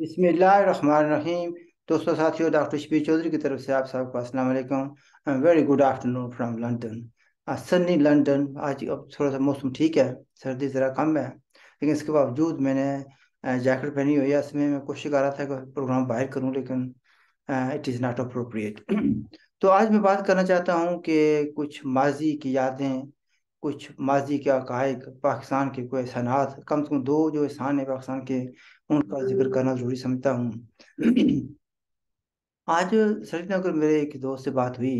बिसमीम दोस्तों साथियों डॉक्टर शबीर चौधरी की तरफ से आप सबको अस्सलाम वालेकुम very good afternoon from London आज सन्नी लंदन आज अब थोड़ा सा मौसम ठीक है सर्दी ज़रा कम है लेकिन इसके बावजूद मैंने जैकेट पहनी हुई है इसमें मैं कोशिश कर रहा था कि प्रोग्राम बाहर करूँ लेकिन इट इज़ नॉट अप्रोप्रिएट तो आज मैं बात करना चाहता हूँ कि कुछ माजी की यादें कुछ माजी के अकायक पाकिस्तान के कोई एहसानात कम से कम दो जो एहसान है पाकिस्तान के उनका जिक्र करना जरूरी समझता हूँ आज सरितनगर मेरे एक दोस्त से बात हुई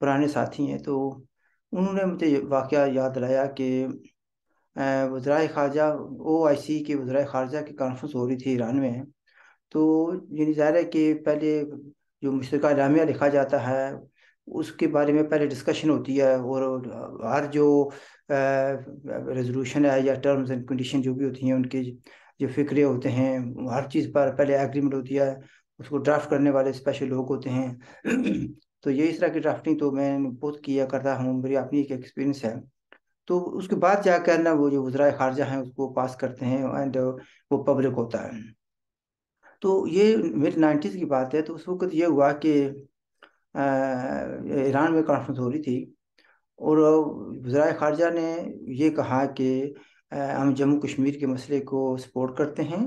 पुराने साथी हैं तो उन्होंने मुझे वाक़ याद दिलाया कि वज्राय खारजा ओ आई सी के वज्राय खारजा की कॉन्फ्रेंस हो रही थी ईरान में तो यानी ज़ाहिर है कि पहले जो मुश्तर इलामिया लिखा जाता है उसके बारे में पहले डिस्कशन होती है और हर जो रेजोल्यूशन है या टर्म्स एंड कंडीशन जो भी होती हैं उनके जो फिक्रे होते हैं हर चीज़ पर पहले एग्रीमेंट होती है उसको ड्राफ्ट करने वाले स्पेशल लोग होते हैं तो ये इस तरह की ड्राफ्टिंग तो मैं बहुत किया करता हूँ मेरी अपनी एक एक्सपीरियंस है तो उसके बाद क्या ना वो जो वजरा खारजा हैं उसको पास करते हैं एंड वो पब्लिक होता है तो ये मिड नाइन्टीज़ की बात है तो उस वक्त ये हुआ कि ईरान में कॉन्फ्रेंस हो रही थी और वजरा खारजा ने ये कहा कि हम जम्मू कश्मीर के मसले को सपोर्ट करते हैं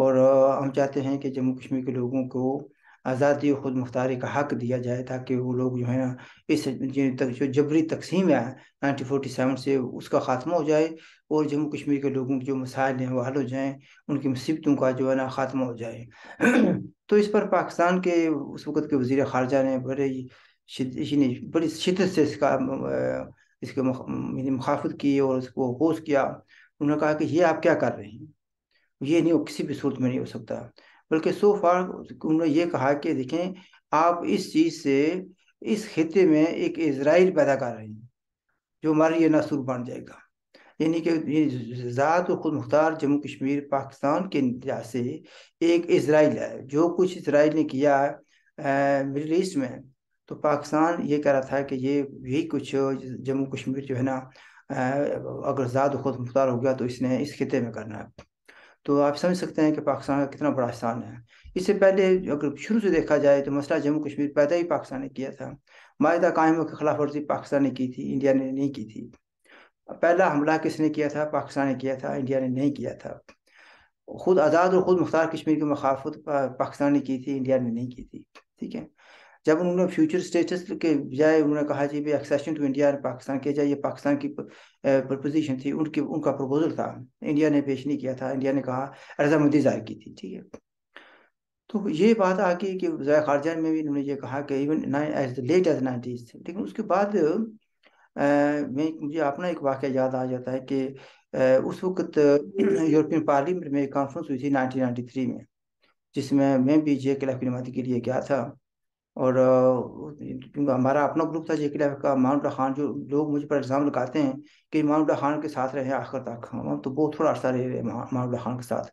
और हम चाहते हैं कि जम्मू कश्मीर के लोगों को आज़ादी और ख़ुद मुख्तारी का हक दिया जाए ताकि वो लोग जो है ना इस तक जो जबरी तकसीम है नाइनटीन फोटी सेवन से उसका ख़ात्मा हो जाए और जम्मू कश्मीर के लोगों के जो मसाइल हैं वो हल हो जाएँ उनकी मुसीबतों का जो है ना ख़ात्मा हो जाए तो इस पर पाकिस्तान के उस वक्त के वज़ी ख़ारजा ने बड़े बड़ी शिदत से इसका इसके मुखाफत की और उसको अपोज किया उन्होंने कहा कि ये आप क्या कर रहे हैं ये नहीं किसी भी सूरत में नहीं हो सकता बल्कि सो फार उन्होंने ये कहा कि देखें आप इस चीज़ से इस खत्े में एक इसराइल पैदा कर रहे हैं जो हमारे लिए नासूर बन जाएगा यानी कि ज़ात और खुद मुख्तार जम्मू कश्मीर पाकिस्तान के लिहाज से एक इसराइल है जो कुछ इसराइल ने किया है मिडल ईस्ट में तो पाकिस्तान ये कह रहा था कि ये यही कुछ जम्मू कश्मीर जो है ना अगर ज़्यादा खुद मुख्तार हो गया तो इसने इस खत्े में करना है तो आप समझ सकते हैं कि पाकिस्तान का कितना बड़ा स्थान है इससे पहले अगर शुरू से देखा जाए तो मसला जम्मू कश्मीर पैदा ही पाकिस्तान ने किया था मायदा कायमों के खिलाफ वर्जी पाकिस्तान ने की थी इंडिया ने नहीं की थी पहला हमला किसने किया था पाकिस्तान ने किया था इंडिया ने नहीं किया था खुद आज़ाद और ख़ुद मुख्तार कश्मीर की मखाफत पाकिस्तान ने की थी इंडिया ने नहीं की थी ठीक है जब उन्होंने फ्यूचर स्टेटस के बजाय उन्होंने कहा जी भी एक्सेशन टू इंडिया पाकिस्तान के जाए ये पाकिस्तान की प्रपोजिशन थी उनकी उनका प्रपोजल था इंडिया ने पेश नहीं किया था इंडिया ने कहा रजामंदी जाहिर की थी ठीक है तो ये बात आ गई कि वजाय खारजा में भी उन्होंने ये कहा कि even as late as nineties लेकिन उसके बाद मैं मुझे अपना एक वाक्य याद आ जाता है कि उस वक्त यूरोपियन पार्लियामेंट में एक कॉन्फ्रेंस हुई थी 1993 में जिसमें मैं भी जे क्लब नुमाइंदगी के लिए गया था और क्योंकि हमारा अपना ग्रुप था जेके का माउंट खान जो लोग मुझे पर इल्ज़ाम लगाते हैं कि माउंट खान के साथ रहे आखिर तक हाँ, तो वो थोड़ा अर्सा रहे माउंट खान के साथ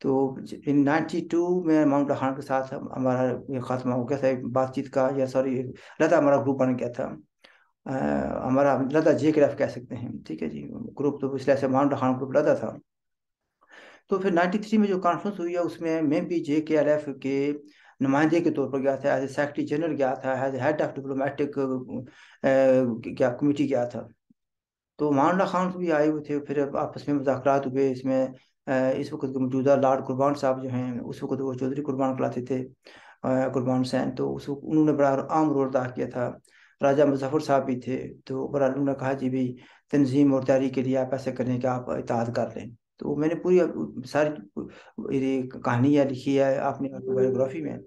तो इन नाइन्टी टू में माउंट खान के साथ हमारा ये खात्मा हो गया था बातचीत का या सॉरी लता हमारा ग्रुप बन गया था आ, हमारा लता जे के कह सकते हैं ठीक है जी ग्रुप तो पिछले से माउंट खान ग्रुप लता था तो फिर 93 में जो कॉन्फ्रेंस हुई है उसमें मैं भी जे के एल एफ के नुमाइंदे के तौर पर गया था एज ए सेक्रेटरी जनरल गया था as a head of diplomatic क्या कमेटी गया था तो मानला खान भी आए हुए थे फिर आपस में मुजाकर हुए इसमें uh, इस वक्त मौजूदा लार्ड कुर्बान साहब जो हैं उस वक्त वो चौधरी कुर्बान कराते थे uh, कुर्बान सैन तो उस वक्त उन्होंने बड़ा आम रोल अदा किया था राजा मुजफ्फर साहब भी थे तो बहरहाल उन्होंने कहा जी भाई तनजीम और तैयारी के लिए आप ऐसे करें कि आप इतिहाद कर लें तो मैंने पूरी सारी कहानी या लिखी है आपने बायोग्राफी में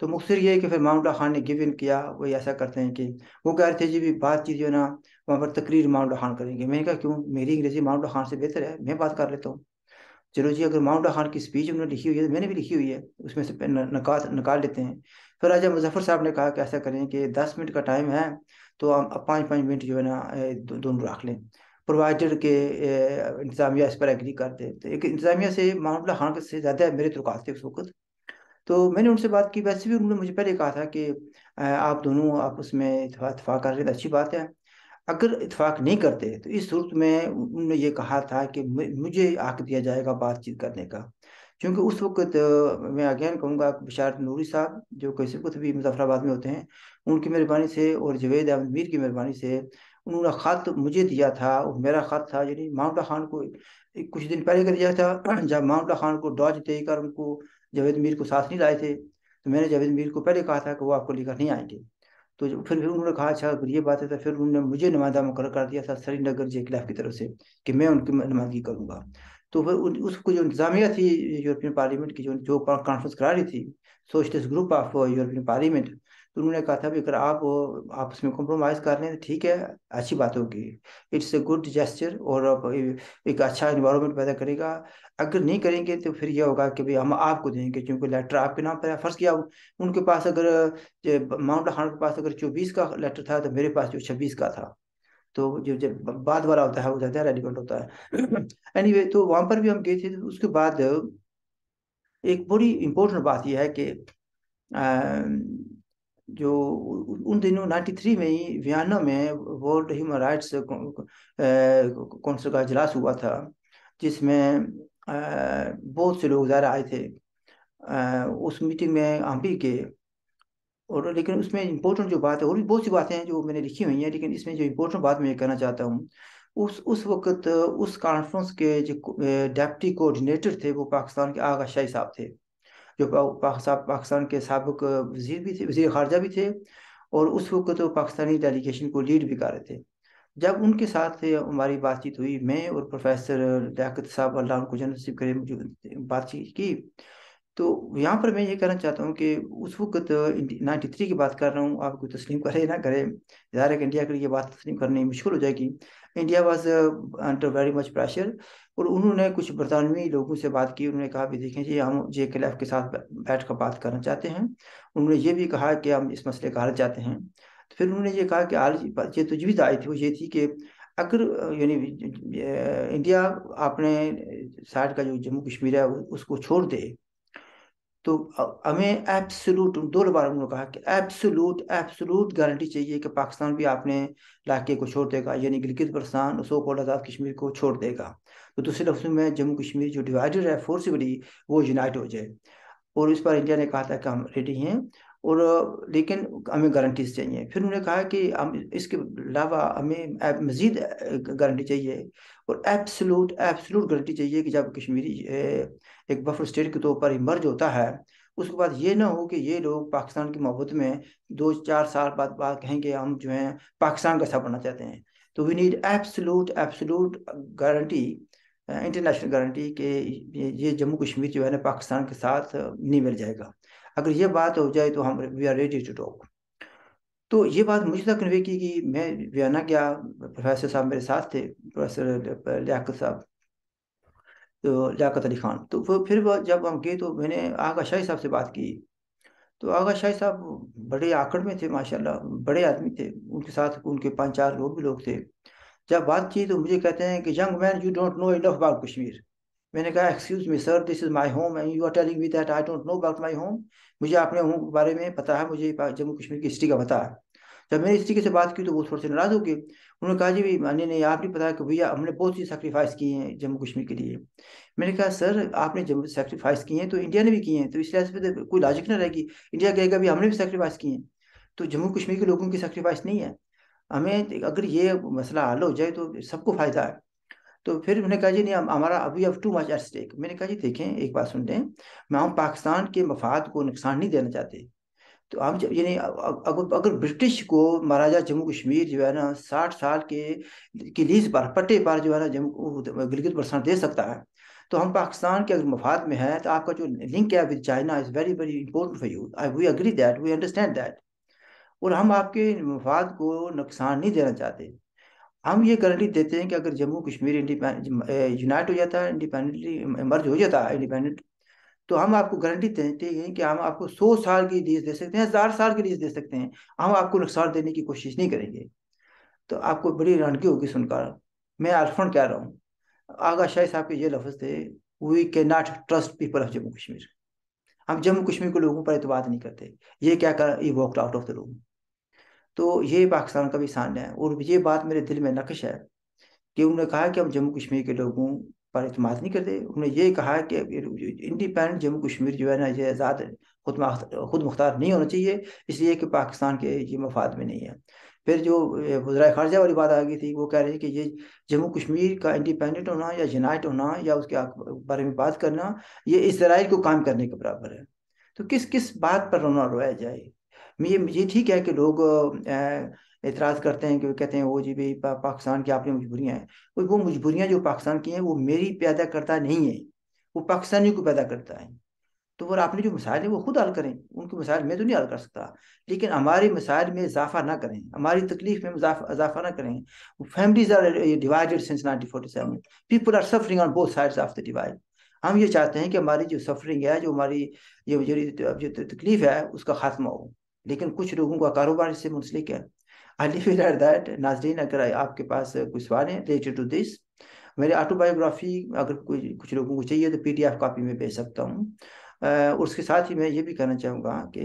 तो मुख्तर ये है कि फिर माउंटा खान ने गिव इन किया वो ऐसा करते हैं कि वो कह रहे थे जी भी बातचीत जो ना वहाँ पर तकरीर माउंटा खान करेंगे मैंने कहा क्यों मेरी अंग्रेजी माउंटा खान से बेहतर है मैं बात कर लेता हूँ चलो जी अगर माउंट खान की स्पीच उन्होंने लिखी हुई है तो मैंने भी लिखी हुई है उसमें से नकार निकाल लेते हैं फिर राजा मुजफ्फर साहब ने कहा कि ऐसा करें कि दस मिनट का टाइम है तो हम पाँच पाँच मिनट जो है ना दोनों रख लें प्रोवाइडर के इंतज़ामिया इस पर एग्री करते तो एक इंतज़ामिया से माउंट खान से ज़्यादा मेरे तो रुकाते उस वक्त तो मैंने उनसे बात की वैसे भी उन्होंने मुझे पहले कहा था कि आप दोनों आप उसमें इतफाक़ कर रहे तो अच्छी बात है अगर इतफाक़ नहीं करते तो इस सूरत में उन्होंने ये कहा था कि मुझे आक दिया जाएगा बातचीत करने का क्योंकि उस वक्त मैं अगेन कहूँगा बशारत नूरी साहब जो कैसे वक्त भी मुजफ्फराबाद में होते हैं उनकी मेहरबानी से और जवेद अहमद मीर की मेहरबानी से उन्होंने खत मुझे दिया था वो मेरा खत था यानी माउंटा खान को कुछ दिन पहले कर दिया था जब माउंटा खान को डॉज देकर उनको जावेद मीर को साथ नहीं लाए थे तो मैंने जावेद मीर को पहले कहा था कि वो आपको लेकर नहीं आएंगे तो फिर फिर उन्होंने कहा अच्छा ये बात है तो फिर उन्होंने मुझे नुमाइंदा मुकर कर दिया था श्रीनगर जे खिलाफ की तरफ से कि मैं उनकी नुमाइंदगी करूँगा तो फिर उसको जो इंतजामिया थी यूरोपियन पार्लियामेंट की जो जो कॉन्फ्रेंस करा रही थी socialist group of European parliament तो उन्होंने कहा था अगर आप आपस उसमें कॉम्प्रोमाइज़ कर रहे हैं तो ठीक है अच्छी बात होगी इट्स ए गुड जेस्चर और एक अच्छा इन्वायरमेंट पैदा करेगा अगर नहीं करेंगे तो फिर यह होगा कि भाई हम आपको देंगे क्योंकि लेटर आपके नाम पर फर्स्ट किया उनके पास अगर माउंट हार्ड के पास अगर चौबीस का लेटर था तो मेरे पास जो छब्बीस का था तो जो जब बाद वाला होता है वो ज़्यादा रेलिवेंट होता है एनी anyway, तो वहाँ पर भी हम गए थे तो उसके बाद एक बड़ी इम्पोर्टेंट बात यह है कि जो उन दिनों 93 में ही वियना में वर्ल्ड ह्यूमन राइट्स काउंसिल का इजलास हुआ था जिसमें बहुत से लोग ज़्यादा आए थे उस मीटिंग में हम भी गए और लेकिन उसमें इम्पोर्टेंट जो बात है और भी बहुत सी बातें हैं जो मैंने लिखी हुई हैं लेकिन इसमें जो इम्पोर्टेंट बात मैं कहना चाहता हूँ उस उस वक्त उस कॉन्फ्रेंस के जो डेप्टी कोऑर्डिनेटर थे वो पाकिस्तान के आगा शाही साहब थे जो पाकिस्तान के सबक वजीर भी थे वजी खारजा भी थे और उस वक्त तो पाकिस्तानी डेलीगेशन को लीड भी कर रहे थे जब उनके साथ हमारी बातचीत हुई मैं और प्रोफेसर लियात साहब अल्लाह को जनसिब करे बातचीत की तो यहाँ पर मैं ये कहना चाहता हूँ कि उस वक्त नाइन्टी थ्री की बात कर रहा हूँ आप कोई तस्लीम करे ना करे ज़ाहिर है इंडिया के लिए बात तस्लीम करनी मुश्किल हो जाएगी India was under very much pressure और उन्होंने कुछ बरतानवी लोगों से बात की उन्होंने कहा भी देखें जी हम जे के के साथ बैठ कर बात करना चाहते हैं उन्होंने ये भी कहा कि हम इस मसले का हल चाहते हैं तो फिर उन्होंने ये कहा कि हाल ये तजवीज़ आई थी वो ये थी कि अगर यानी इंडिया अपने साइड का जो जम्मू कश्मीर है उसको छोड़ दे तो हमें एब्सोलूट दो बार उन्होंने कहा कि एब्सोलूट एब्सोलूट गारंटी चाहिए कि पाकिस्तान भी अपने इलाके को छोड़ देगा यानी गिलगित बरसान सो को आज़ाद कश्मीर को छोड़ देगा तो दूसरे लफ्ज़ों में जम्मू कश्मीर जो डिवाइडेड है फोर्सिबली वो यूनाइट हो जाए और इस पर इंडिया ने कहा था कि हम रेडी हैं और लेकिन हमें गारंटीज चाहिए फिर उन्होंने कहा कि हम इसके अलावा हमें मज़ीद गारंटी चाहिए और एब्सलूट एब्सलूट गारंटी चाहिए कि जब कश्मीरी एक बफर स्टेट के तौर पर इमर्ज होता है उसके बाद ये ना हो कि ये लोग पाकिस्तान की मोहब्बत में दो चार साल बाद बाद कहेंगे हम जो हैं पाकिस्तान का हिस्सा बनना चाहते हैं तो we need absolute absolute guarantee international guarantee के ये जम्मू कश्मीर जो है ना पाकिस्तान के साथ नहीं मिल जाएगा अगर ये बात हो जाए तो हम we are ready to talk तो ये बात मुझे तक कन्वे की कि मैं वियना गया प्रोफेसर साहब मेरे साथ थे प्रोफेसर लियाकत साहब तो लियाकत अली खान तो वो फिर वो जब हम गए तो मैंने आगा शाही साहब से बात की तो आगा शाही साहब बड़े आकड़ में थे माशाल्लाह बड़े आदमी थे उनके साथ उनके पाँच चार लोग भी लोग थे जब बात की तो मुझे कहते हैं कि young man you don't know enough about Kashmir मैंने कहा excuse me sir this is my home and you are telling me that I don't know about my home मुझे अपने होम के बारे में पता है मुझे जम्मू कश्मीर की हिस्ट्री का पता है जब मैंने हिस्ट्री से बात की तो वो थोड़े से नाराज हो गए उन्होंने कहा जी भाई मान्य नहीं आपने पता है कि भैया हमने बहुत सी सेक्रीफाइस किए हैं जम्मू कश्मीर के लिए मैंने कहा सर आपने जब सेक्रीफाइस किए हैं तो इंडिया ने भी किए हैं तो इस लिहाज पर तो कोई लॉजिक ना रहेगी इंडिया कहेगा भी हमने भी सेक्रीफाइस किए हैं तो जम्मू कश्मीर के लोगों की सेक्रीफाइस नहीं है हमें अगर ये मसला हल हो जाए तो सबको फायदा है तो फिर मैंने कहा जी नहीं हमारा अभी अब टू मच एट स्टेक मैंने कहा जी देखें एक बात सुन लें मैं हम पाकिस्तान के मफाद को नुकसान नहीं देना चाहते तो हम जब यानी अगर अगर ब्रिटिश को महाराजा जम्मू कश्मीर जो है ना साठ साल के की लीज पर पट्टे पर जो है ना जम्मू गिलगित बरसान दे सकता है तो हम पाकिस्तान के अगर मफाद में है तो आपका जो लिंक है with China is very very important for you I we agree that we understand that और हम आपके मफाद को नुकसान नहीं देना चाहते हम ये गारंटी देते हैं कि अगर जम्मू कश्मीर यूनाइट हो जाता है इंडिपेंडेंटली मर्ज हो जाता है इंडिपेंडेंट तो हम आपको गारंटी देते हैं कि हम आपको सौ साल की लीज दे सकते हैं हजार साल की लीज दे सकते हैं हम आपको नुकसान देने की कोशिश नहीं करेंगे तो आपको बड़ी रणकी होगी सुनकर मैं अरफन कह रहा हूँ आगा शाह साहब के ये लफ्ज थे we can not trust people of Jammu Kashmir हम जम्मू कश्मीर के लोगों पर एतबाद नहीं करते ये क्या कर ये walked out of the room तो ये पाकिस्तान का भी शान है और ये बात मेरे दिल में नकश है कि उन्होंने कहा कि हम जम्मू कश्मीर के लोगों पर अतमाद नहीं करते उन्होंने ये कहा कि इंडिपेंडेंट जम्मू कश्मीर जो है ना ये आज़ाद खुद खुद मुख्तार नहीं होना चाहिए इसलिए कि पाकिस्तान के ये मफाद में नहीं है फिर जो वजरा खारजा वाली बात आ गई थी वो कह रहे हैं कि ये जम्मू कश्मीर का इंडिपेंडेंट होना या यूनाइट होना या उसके बारे में बात करना ये इसराइल को काम करने के बराबर है तो किस किस बात पर रोना रोया जाए ये ये ठीक है कि लोग एतराज़ करते हैं कि वो कहते हैं वो जी भाई पा, पाकिस्तान की आपकी मजबूरियाँ हैं वो मजबूरियाँ जो पाकिस्तान की हैं वो मेरी पैदा करता नहीं है वो पाकिस्तानियों को पैदा करता है तो वो आपने जो मसाइल हैं वो खुद हल करें उनके मसाइल मैं तो नहीं हल कर सकता लेकिन हमारे मसाइल में इजाफा ना करें हमारी तकलीफ में इजाफा ना करें families are divided since 1947 people are suffering on both sides of the divide हम ये चाहते हैं कि हमारी जो सफरिंग है जो हमारी ये जो तकलीफ है उसका खात्मा हो लेकिन कुछ लोगों का कारोबार इससे मुंसलिक है आई लिव एट दैट नाजरीन अगर आपके पास कोई सवाल है रिलेटेड टू दिस मेरे ऑटोबायोग्राफी अगर कोई कुछ लोगों को चाहिए तो पी कॉपी में भेज सकता हूँ और उसके साथ ही मैं ये भी कहना चाहूँगा कि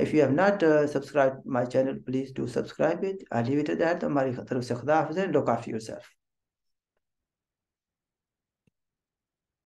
if you have not subscribe my channel please do subscribe it I leave it that हमारी तरफ से खुदा है डो काफ़ी योर सेल्फ